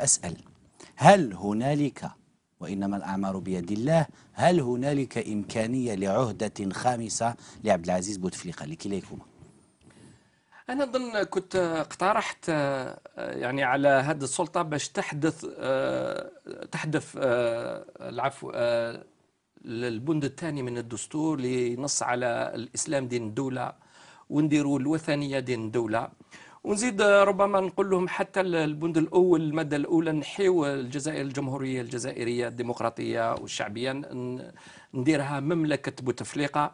فأسأل هل هنالك وإنما الأعمار بيد الله هل هنالك إمكانية لعهدة خامسة لعبد العزيز بوتفليقة لكليكما أنا أظن كنت اقترحت آه، يعني على هذه السلطة باش تحدث آه، تحدث آه، العفو البند الثاني من الدستور اللي ينص على الإسلام دين الدولة ونديروا الوثنية دين الدولة ونزيد آه، ربما نقول لهم حتى البند الاول الماده الاولى نحيو الجزائر الجمهوريه الجزائريه الديمقراطيه والشعبيه نديرها مملكه بوتفليقه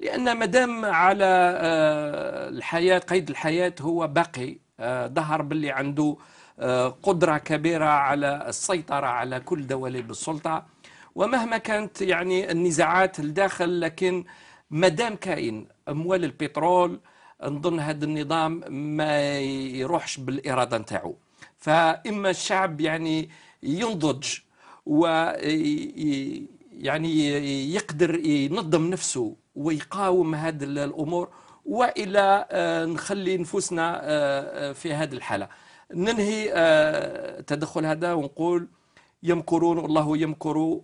لان ما دام على آه، الحياه قيد الحياه هو باقي آه، ظهر باللي عنده قدره كبيره على السيطره على كل دواليب السلطه ومهما كانت يعني النزاعات الداخل لكن ما دام كائن اموال البترول نظن هذا النظام ما يروحش بالاراده نتاعو فاما الشعب يعني ينضج و يعني يقدر ينظم نفسه ويقاوم هذه الامور والا آه، نخلي نفوسنا آه، آه، في هذه الحاله ننهي تدخل هذا ونقول يمكرون والله يمكر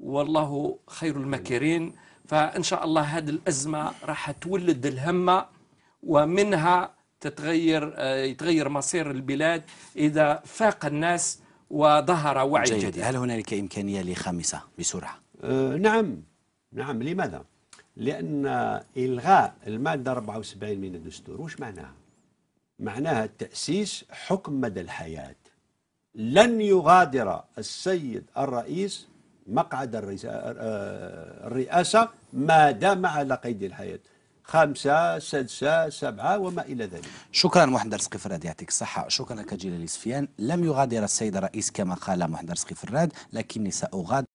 والله خير الماكرين فان شاء الله هذه الازمه راح تولد الهمه ومنها تتغير آه، يتغير مصير البلاد إذا فاق الناس وظهر وعي جيد. جديد هل هنالك إمكانية لخامسة بسرعة؟ أه نعم نعم لماذا؟ لأن إلغاء المادة 74 من الدستور وش معناها؟ معناها تأسيس حكم مدى الحياة لن يغادر السيد الرئيس مقعد آه، آه، الرئاسة ما دام على قيد الحياة خمسة سادسة سبعة وما إلى ذلك شكرا محمد رزقي فراد يعطيك الصحة شكرا لك جلال سفيان لم يغادر السيد الرئيس كما قال محمد رزقي فراد لكني سأغادر